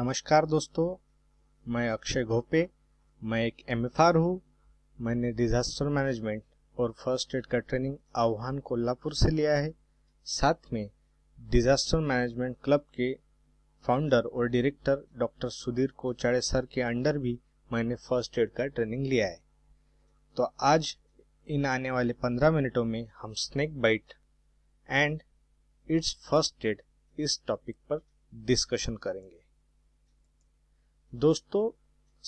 नमस्कार दोस्तों मैं अक्षय घोपे मैं एक एम एफ आर हूँ मैंने डिजास्टर मैनेजमेंट और फर्स्ट एड का ट्रेनिंग आह्वान कोल्हापुर से लिया है साथ में डिजास्टर मैनेजमेंट क्लब के फाउंडर और director doctor Sudhir Kochade sir के अंडर भी मैंने फर्स्ट एड का ट्रेनिंग लिया है तो आज इन आने वाले पंद्रह मिनटों में हम snake bite and its first aid इस टॉपिक पर डिस्कशन करेंगे दोस्तों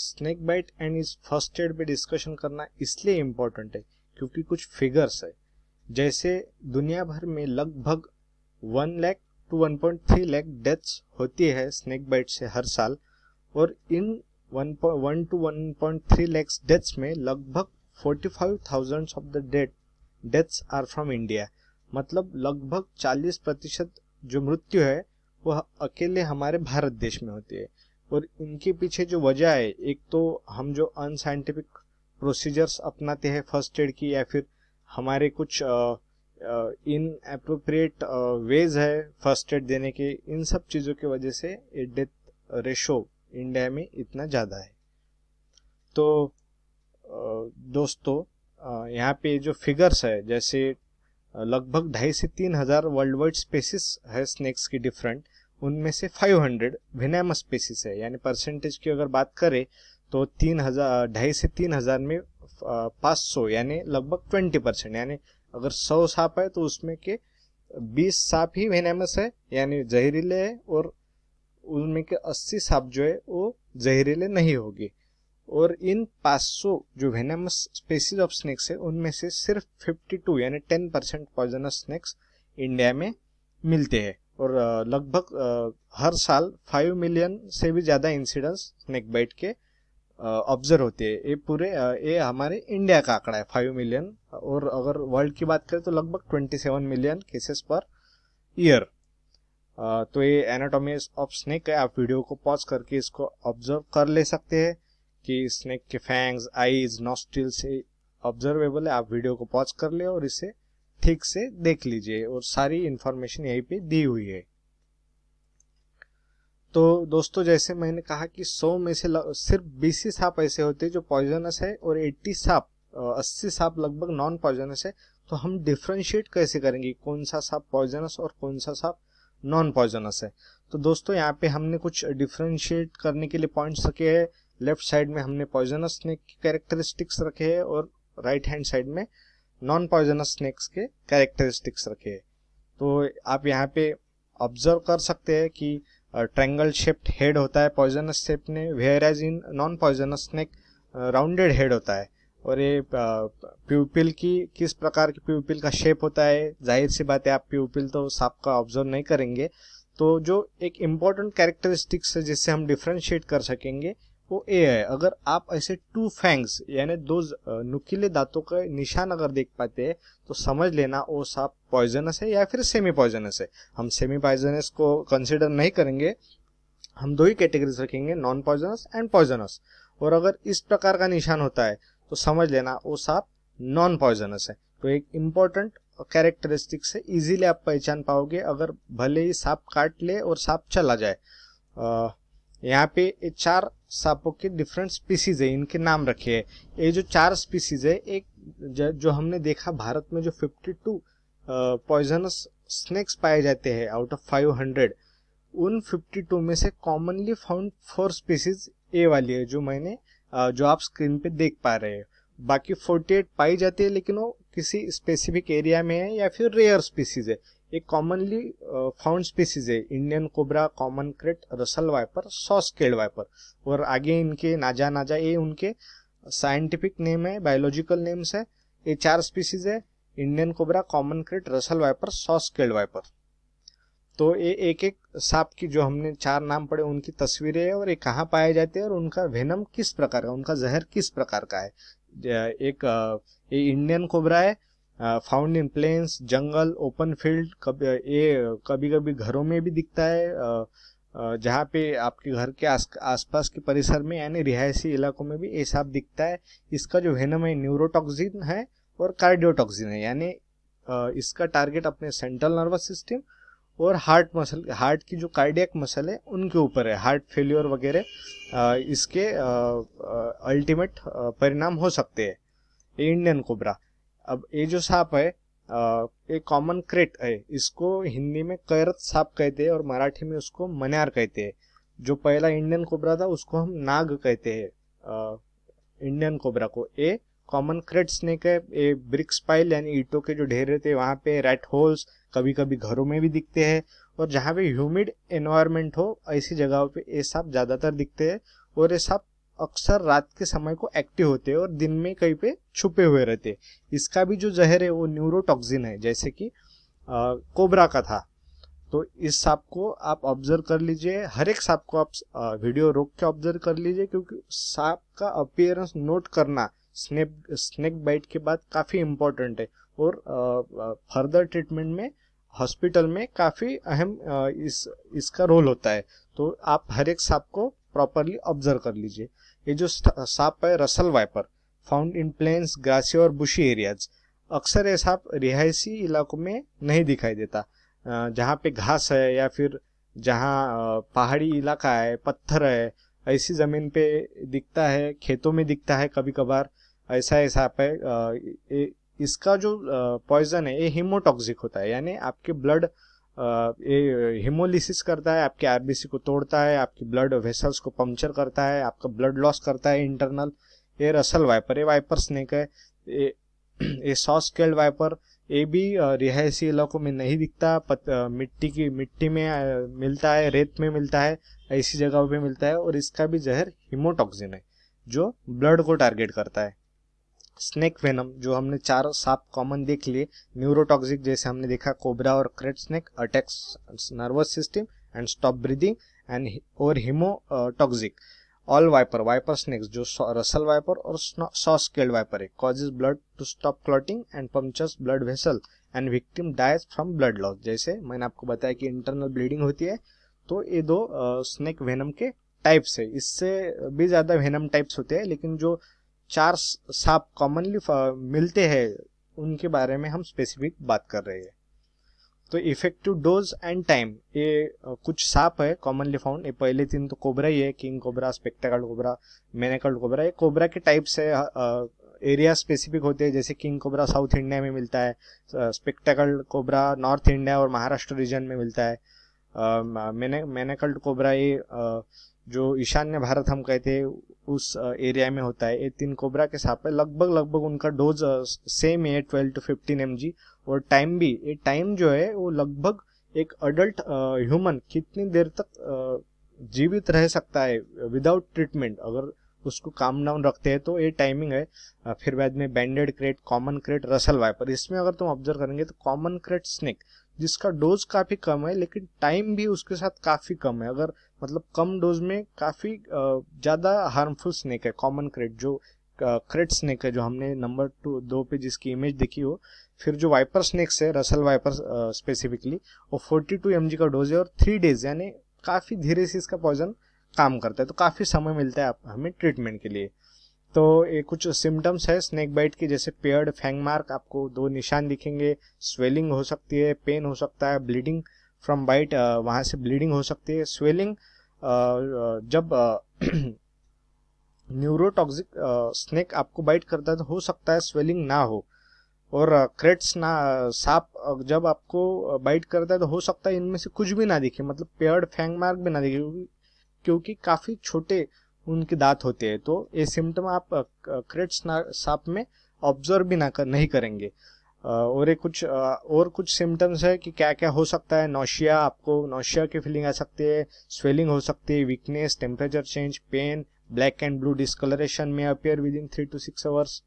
स्नेक बाइट एंड इस फर्स्ट एड पे डिस्कशन करना इसलिए इम्पोर्टेंट है क्योंकि कुछ फिगर्स है जैसे दुनिया भर में लगभग one lakh to one point three lakh deaths होती है स्नेक बाइट से हर साल और इन one one to one point three lakhs deaths में लगभग forty five thousand of the death deaths are from India मतलब लगभग चालीस प्रतिशत जो मृत्यु है वह अकेले हमारे भारत देश में होती है और इनके पीछे जो वजह है एक तो हम जो अनसाइंटिफिक प्रोसीजर्स अपनाते हैं फर्स्ट एड की या फिर हमारे कुछ इन अप्रोप्रिएट वेज है फर्स्ट एड देने के इन सब चीज़ों की वजह से डेथ रेशो इंडिया में इतना ज़्यादा है तो दोस्तों यहाँ पे जो फिगर्स है जैसे लगभग ढाई से तीन हज़ार वर्ल्ड वाइड स्पेसिस है स्नेक्स की डिफरेंट उनमें से 500 विनेम स्पीसीस है यानी परसेंटेज की अगर बात करें तो तीन हज़ार ढाई से तीन हज़ार में पाँच सौ यानी लगभग ट्वेंटी परसेंट यानी अगर सौ सांप है तो उसमें के बीस सांप ही वेनेमस है यानी जहरीले है और उनमें के अस्सी सांप जो है वो जहरीले नहीं होगी और इन सौ जो वेनेमस स्पेसीज ऑफ स्नेक्स है उनमें से सिर्फ टू यानी ten percent poisonous snakes India में मिलते हैं और लगभग हर साल फाइव मिलियन से भी ज़्यादा इंसिडेंट्स स्नेक बाइट के ऑब्जर्व होते हैं ये पूरे ये हमारे इंडिया का आंकड़ा है फाइव मिलियन और अगर वर्ल्ड की बात करें तो लगभग twenty seven million cases per year तो ये एनाटॉमी ऑफ स्नेक है आप वीडियो को पॉज करके इसको ऑब्जर्व कर ले सकते हैं कि स्नेक के फैंग्स आईज नॉस्ट्रिल ऑब्जर्वेबल है आप वीडियो को पॉज कर ले और इसे ठीक से देख लीजिए और सारी इंफॉर्मेशन यहीं पे दी हुई है तो दोस्तों जैसे मैंने कहा कि 100 में से सिर्फ 20 सांप ऐसे होते हैं जो पॉइजनस है और 80 सांप 80 सांप लगभग नॉन पॉइजनस है तो हम डिफ्रेंशिएट कैसे करेंगे कौन सा सांप पॉइजनस और कौन सा सांप नॉन पॉइजनस है तो दोस्तों यहाँ पे हमने कुछ डिफ्रेंशिएट करने के लिए पॉइंट्स रखे हैं लेफ्ट साइड में हमने पॉइजनस ने कैरेक्टरिस्टिक्स रखे हैं और राइट हैंड साइड में नॉन पॉइजनस स्नेक्स के कैरेक्टरिस्टिक्स रखे तो आप यहाँ पे ऑब्जर्व कर सकते हैं कि ट्रैंगल शेप्ड हेड होता है पॉइजनस शेप में whereas in non poisonous snake rounded head होता है और ये प्यूपिल की किस प्रकार की प्यूपिल का शेप होता है जाहिर सी बात है आप प्यूपिल तो सांप का ऑब्जर्व नहीं करेंगे तो जो एक इम्पॉर्टेंट कैरेक्टरिस्टिक्स है जिससे हम डिफ्रेंशिएट कर सकेंगे वो ए है अगर आप ऐसे टू फैंग्स यानी दो नुकीले दांतों का निशान अगर देख पाते हैं तो समझ लेना वो सांप पॉइजनस है या फिर सेमी पॉइजनस है हम सेमी पॉइजनस को कंसिडर नहीं करेंगे हम दो ही कैटेगरीज रखेंगे नॉन पॉइजनस एंड पॉइजनस और अगर इस प्रकार का निशान होता है तो समझ लेना वो सांप नॉन पॉइजनस है तो एक इम्पॉर्टेंट कैरेक्टरिस्टिक से इजीली आप पहचान पाओगे अगर भले ही सांप काट ले और सांप चला जाए यहाँ पे चार सांपों के डिफरेंट स्पीसीज है इनके नाम रखे हैं ये जो चार स्पीसीज है एक जो हमने देखा भारत में जो 52 पॉइजनस स्नेक्स पाए जाते हैं आउट ऑफ 500 उन 52 में से कॉमनली फाउंड फोर स्पीसीज ए वाली है जो मैंने जो आप स्क्रीन पे देख पा रहे हैं बाकी 48 पाई जाती है लेकिन वो किसी स्पेसिफिक एरिया में है या फिर रेयर स्पीसीज है एक कॉमनली फाउंड स्पीसीज है Indian cobra common krait Russell viper saw scaled viper और आगे इनके नाजा नाजा ये उनके साइंटिफिक नेम है बायोलॉजिकल नेम्स है ये चार स्पीसीज है Indian cobra common krait Russell viper saw scaled viper तो ये एक एक सांप की जो हमने चार नाम पड़े उनकी तस्वीरें है और ये कहाँ पाए जाते हैं और उनका वेनम किस प्रकार का उनका जहर किस प्रकार का है एक uh, ये इंडियन कोबरा है found in plains jungle open field कभी ये कभी कभी घरों में भी दिखता है जहाँ पे आपके घर के आस आसपास के परिसर में यानी रिहायशी इलाकों में भी ये सांप दिखता है इसका जो वेनम है न्यूरोटॉक्सिन है और कार्डियोटॉक्सिन है यानी इसका टारगेट अपने सेंट्रल नर्वस सिस्टम और हार्ट मसल हार्ट की जो कार्डियक मसल है उनके ऊपर है हार्ट फेल्योर वगैरह इसके अल्टीमेट परिणाम हो सकते हैं इंडियन कोबरा अब ये जो सांप है ये कॉमन क्रेट है इसको हिंदी में कैरत सांप कहते हैं और मराठी में उसको मनार कहते हैं जो पहला इंडियन कोबरा था उसको हम नाग कहते हैं इंडियन कोबरा को ये कॉमन क्रेट स्नेक है ये ब्रिक्स पाइल यानी ईटों के जो ढेर रहते हैं वहाँ पे रेट होल्स कभी कभी घरों में भी दिखते हैं और जहाँ पे ह्यूमिड एनवायरमेंट हो ऐसी जगहों पे ये सांप ज़्यादातर दिखते हैं और ये सांप अक्सर रात के समय को एक्टिव होते हैं और दिन में कहीं पे छुपे हुए रहते हैं इसका भी जो जहर है वो न्यूरोटॉक्सिन है जैसे कि कोबरा का था तो इस सांप को आप ऑब्जर्व कर लीजिए हर एक सांप को आप वीडियो रोक के ऑब्जर्व कर लीजिए क्योंकि सांप का अपियरेंस नोट करना स्नेक स्नेक बाइट के बाद काफ़ी इम्पोर्टेंट है और फर्दर ट्रीटमेंट में हॉस्पिटल में काफ़ी अहम इस इसका रोल होता है तो आप हर एक सांप को प्रॉपरली ऑब्जर्व कर लीजिए ये जो सांप है Russell viper found in plains grassy और बुशी एरियाज अक्सर ये सांप रिहायशी इलाकों में नहीं दिखाई देता जहाँ पे घास है या फिर जहाँ पहाड़ी इलाका है पत्थर है ऐसी ज़मीन पे दिखता है खेतों में दिखता है कभी कभार ऐसा ये सांप है इसका जो पॉइजन है ये हीमोटॉक्सिक होता है यानी आपके ब्लड ये हिमोलिसिस करता है आपके आरबीसी को तोड़ता है आपकी ब्लड वेसल्स को पंक्चर करता है आपका ब्लड लॉस करता है इंटरनल ये रसल वाइपर ये वाइपर स्नेक है ये, सॉस स्केल्ड वाइपर ये भी रिहायशी इलाकों में नहीं दिखता पत, मिट्टी की मिट्टी में मिलता है रेत में मिलता है ऐसी जगहों पे मिलता है और इसका भी जहर हिमोटॉक्सिन है जो ब्लड को टारगेट करता है स्नेक वेनम जो हमने चार सांप कॉमन देख लिए न्यूरोटॉक्सिक जैसे हमने देखा कोबरा और krait snake attacks nervous system and stop breathing and और hemotoxic all viper viper snakes जो रसल वाइपर और सॉस स्केल्ड वाइपर है causes blood to stop clotting and punctures blood vessel and victim dies from blood loss जैसे मैंने आपको बताया कि internal bleeding होती है तो ये दो स्नेक वेनम के टाइप्स है इससे भी ज्यादा वेनम टाइप्स होते हैं लेकिन जो चार सांप कॉमनली मिलते हैं उनके बारे में हम स्पेसिफिक बात कर रहे हैं तो इफेक्टिव डोज एंड टाइम ये कुछ सांप है कॉमनली फाउंड ये पहले तीन तो कोबरा ही है king cobra spectacled cobra monocled cobra ये कोबरा के टाइप्स है एरिया स्पेसिफिक होते हैं जैसे किंग कोबरा साउथ इंडिया में मिलता है स्पेक्टाकल्ड कोबरा नॉर्थ इंडिया और महाराष्ट्र रीजन में मिलता है मैने मैनेकल्ड कोबरा ये जो ईशान्य भारत हम कहते हैं उस एरिया में होता है ये तीन कोबरा के सांप है लगभग लगभग उनका डोज सेम है ट्वेल्व टू फिफ्टीन एम और टाइम भी ये टाइम जो है वो लगभग एक अडल्ट ह्यूमन कितनी देर तक जीवित रह सकता है विदाउट ट्रीटमेंट अगर उसको काम डाउन रखते हैं तो ये टाइमिंग है फिर बाद में banded krait common krait Russell viper इसमें अगर तुम ऑब्जर्व करेंगे तो कॉमन क्रेट स्नेक जिसका डोज काफ़ी कम है लेकिन टाइम भी उसके साथ काफ़ी कम है अगर मतलब कम डोज में काफ़ी ज़्यादा हार्मफुल स्नेक है कॉमन क्रेट जो क्रेट स्नेक है जो हमने नंबर टू दो पे जिसकी इमेज देखी हो फिर जो वाइपर स्नेक्स है रसल वाइपर स्पेसिफिकली वो फोर्टी टू एम का डोज है और थ्री डेज यानी काफ़ी धीरे से इसका पॉइजन काम करता है तो काफ़ी समय मिलता है आप हमें ट्रीटमेंट के लिए तो ये कुछ सिम्टम्स है स्नेक बाइट के जैसे पेयर्ड फैंग मार्क आपको दो निशान दिखेंगे स्वेलिंग हो सकती है पेन हो सकता है ब्लीडिंग फ्रॉम बाइट वहाँ से ब्लीडिंग हो सकती है स्वेलिंग जब न्यूरोटॉक्सिक स्नेक आपको बाइट करता है तो हो सकता है स्वेलिंग ना हो और क्रेट्स ना सांप जब आपको बाइट करता है तो हो सकता है इनमें से कुछ भी ना दिखे मतलब पेयर्ड फैंग मार्क भी ना दिखे क्योंकि काफ़ी छोटे उनके दांत होते हैं तो ये सिम्टम आप क्रेट सांप में ऑब्जर्व भी ना कर, नहीं करेंगे और ये कुछ और कुछ सिम्टम्स है कि क्या क्या हो सकता है नौशिया आपको नौशिया की फीलिंग आ सकती है स्वेलिंग हो सकती है weakness temperature change pain black and blue discoloration में appear within three to six hours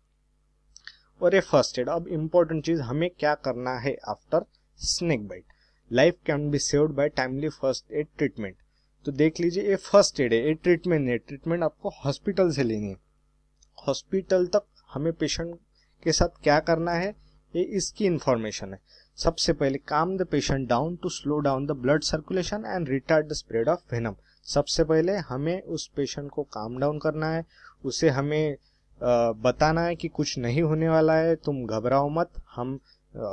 और ये फर्स्ट एड अब इम्पोर्टेंट चीज हमें क्या करना है after snake bite life can be saved by timely first aid treatment तो देख लीजिए ये फर्स्ट एड है ये ट्रीटमेंट है ट्रीटमेंट आपको हॉस्पिटल से लेनी है हॉस्पिटल तक हमें पेशेंट के साथ क्या करना है ये इसकी इन्फॉर्मेशन है सबसे पहले calm the patient down to slow down the blood circulation and retard the spread of venom सबसे पहले हमें उस पेशेंट को काम डाउन करना है उसे हमें बताना है कि कुछ नहीं होने वाला है तुम घबराओ मत हम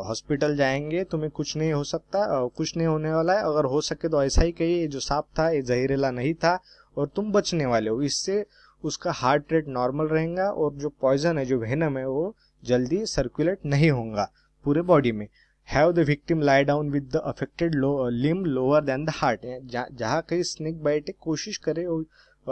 हॉस्पिटल जाएंगे तुम्हें कुछ नहीं हो सकता कुछ नहीं होने वाला है अगर हो सके तो ऐसा ही कहिए जो सांप था ये जहरीला नहीं था और तुम बचने वाले हो इससे उसका हार्ट रेट नॉर्मल रहेगा और जो पॉइजन है जो वेनम है वो जल्दी सर्कुलेट नहीं होगा पूरे बॉडी में have the victim lie down with the affected limb lower than the heart जहाँ कहीं स्नेक बाइट कोशिश करे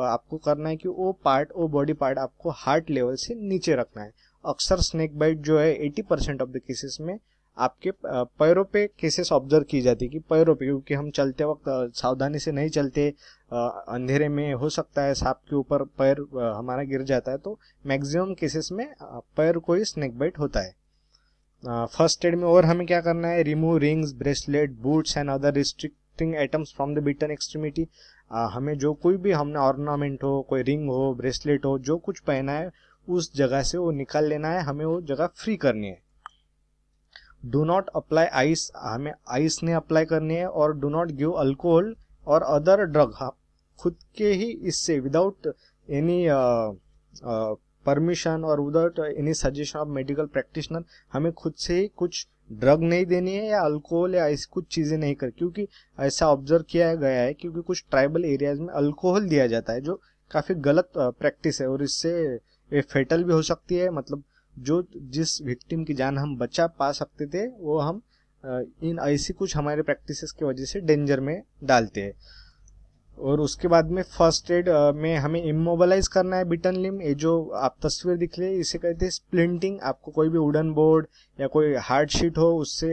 आपको करना है कि वो पार्ट वो बॉडी पार्ट आपको हार्ट लेवल से नीचे रखना है अक्सर स्नेक बाइट जो है 80 परसेंट ऑफ द केसेस में आपके पैरों पे केसेस ऑब्जर्व की जाती है कि पैरों पे क्योंकि हम चलते वक्त सावधानी से नहीं चलते अंधेरे में हो सकता है सांप के ऊपर पैर हमारा गिर जाता है तो मैक्सिमम केसेस में पैर को ही स्नेक बाइट होता है फर्स्ट एड में और हमें क्या करना है remove rings bracelet boots and other restricting items from the bitten extremity हमें जो कोई भी हमने ऑर्नामेंट हो कोई रिंग हो ब्रेसलेट हो जो कुछ पहना है उस जगह से वो निकाल लेना है हमें वो जगह फ्री करनी है डू नॉट अप्लाई आइस हमें आइस ने अप्लाई करनी है और डू नॉट गिव अल्कोहल और अदर ड्रग हाँ, खुद के ही इससे विदाउट एनी परमिशन और without any suggestion of medical practitioner हमें खुद से ही कुछ ड्रग नहीं देनी है या अल्कोहल या ऐसी कुछ चीज़ें नहीं कर क्योंकि ऐसा ऑब्जर्व किया गया है क्योंकि कुछ ट्राइबल एरियाज में अल्कोहल दिया जाता है जो काफ़ी गलत प्रैक्टिस uh, है और इससे ये फेटल भी हो सकती है मतलब जो जिस विक्टिम की जान हम बचा पा सकते थे वो हम इन ऐसी कुछ हमारे प्रैक्टिसेस की वजह से डेंजर में डालते हैं और उसके बाद में फर्स्ट एड में हमें इमोबलाइज करना है बिटन लिम ये जो आप तस्वीर दिख रही है इसे कहते हैं स्प्लिंटिंग आपको कोई भी वुडन बोर्ड या कोई हार्ड शीट हो उससे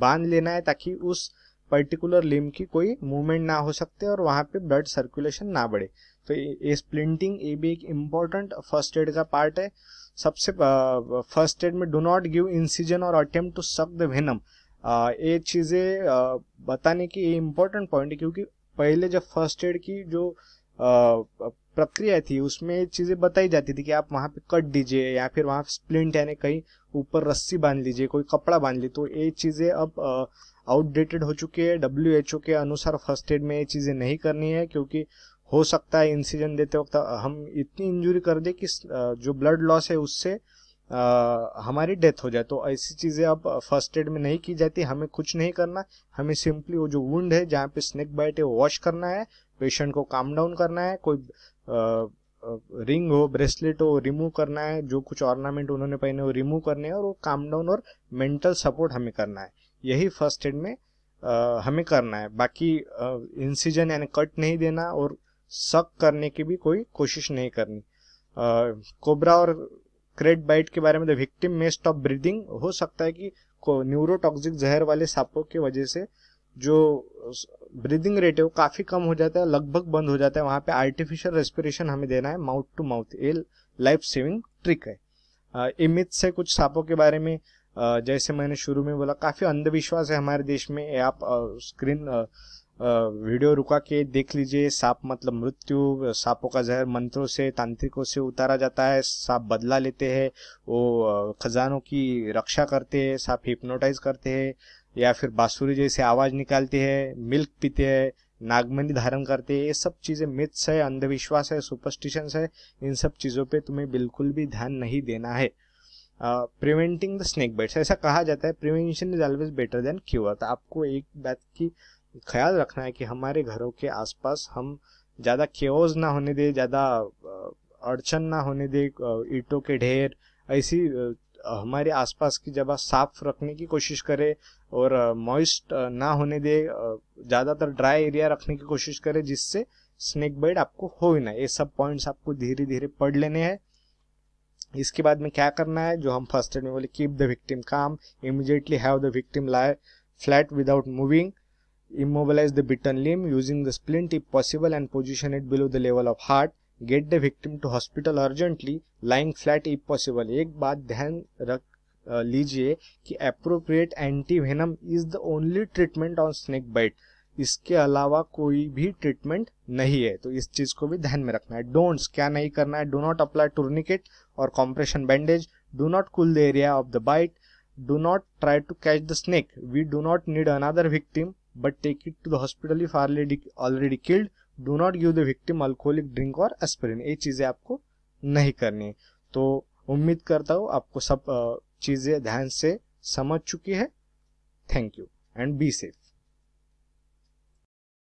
बांध लेना है ताकि उस पर्टिकुलर लिम की कोई मूवमेंट ना हो सकते और वहाँ पे ब्लड सर्कुलेशन ना बढ़े तो ये स्प्लिंटिंग ये भी एक इम्पॉर्टेंट फर्स्ट एड का पार्ट है सबसे फर्स्ट एड में डो नॉट गिव इंसिजन और attempt to suck the venom ये चीज़ें बताने की ये इम्पोर्टेंट पॉइंट है क्योंकि पहले जब फर्स्ट एड की जो प्रक्रिया थी उसमें चीज़ें बताई जाती थी कि आप वहाँ पे कट दीजिए या फिर वहाँ स्प्लिंट यानी कहीं ऊपर रस्सी बांध लीजिए कोई कपड़ा बांध लीजिए तो ये चीज़ें अब आउटडेटेड हो चुकी है डब्ल्यू के अनुसार फर्स्ट एड में ये चीज़ें नहीं करनी है क्योंकि हो सकता है इंसिजन देते वक्त हम इतनी इंजुरी कर दे कि जो ब्लड लॉस है उससे आ, हमारी डेथ हो जाए तो ऐसी चीज़ें अब फर्स्ट एड में नहीं की जाती हमें कुछ नहीं करना हमें सिंपली वो जो वुंड है जहाँ पे स्नेक बाइट है वॉश करना है पेशेंट को काम डाउन करना है कोई आ, रिंग हो ब्रेसलेट हो रिमूव करना है जो कुछ ऑर्नामेंट उन्होंने पहने हो रिमूव करने हैं और वो काम डाउन और मेंटल सपोर्ट हमें करना है यही फर्स्ट एड में आ, हमें करना है बाकी इंसिजन यानी कट नहीं देना और सक करने की भी कोई कोशिश नहीं करनी कोबरा और क्रेड बाइट के बारे में द विक्टिम में स्टॉप ब्रीदिंग हो सकता है कि न्यूरोटॉक्सिक जहर वाले सांपों की वजह से जो ब्रीदिंग रेट है वो काफ़ी कम हो जाता है लगभग बंद हो जाता है वहाँ पे आर्टिफिशियल रेस्पिरेशन हमें देना है माउथ टू माउथ ये लाइफ सेविंग ट्रिक है इमित से कुछ सांपों के बारे में जैसे मैंने शुरू में बोला काफ़ी अंधविश्वास है हमारे देश में आप स्क्रीन वीडियो रुका के देख लीजिए सांप मतलब मृत्यु सांपों का जहर मंत्रों से तांत्रिकों से उतारा जाता है सांप बदला लेते हैं वो खजानों की रक्षा करते हैं सांप हिप्नोटाइज करते हैं या फिर बांसुरी जैसे आवाज़ निकालते हैं मिल्क पीते हैं नागमनी धारण करते हैं ये सब चीज़ें मिथ्स है अंधविश्वास है सुपरस्टिशंस है इन सब चीज़ों पे तुम्हें बिल्कुल भी ध्यान नहीं देना है प्रिवेंटिंग द स्नेक बाइट्स ऐसा कहा जाता है prevention is always better than cure तो आपको एक बात की ख्याल रखना है कि हमारे घरों के आसपास हम ज़्यादा केवज ना होने दें ज़्यादा अड़चन ना होने दें ईंटों के ढेर ऐसी हमारे आसपास की जगह साफ रखने की कोशिश करें और मॉइस्ट ना होने दे ज़्यादातर ड्राई एरिया रखने की कोशिश करें जिससे स्नेक बाइट आपको हो ही ना ये सब पॉइंट्स आपको धीरे धीरे पढ़ लेने हैं इसके बाद में क्या करना है जो हम फर्स्ट एड में बोले keep the victim calm immediately have the victim lie flat without moving immobilize the bitten limb using the splint if possible and position it below the level of heart get the victim to hospital urgently lying flat if possible ek baat dhyan rakh लीजिए कि appropriate anti venom is the only treatment on snake bite इसके अलावा कोई भी treatment नहीं है तो इस चीज को भी ध्यान में रखना है डोंट्स क्या नहीं करना है डो नॉट अप्लाई टूर्निकेट और compression bandage do not cool the area of the bite do not try to catch the snake we do not need another victim but take it to the hospital if lady already killed do not give the victim alcoholic drink और aspirin ये चीज़ें आपको नहीं करनी तो उम्मीद करता हूँ आपको सब चीज़ें ध्यान से समझ चुकी है thank you and be safe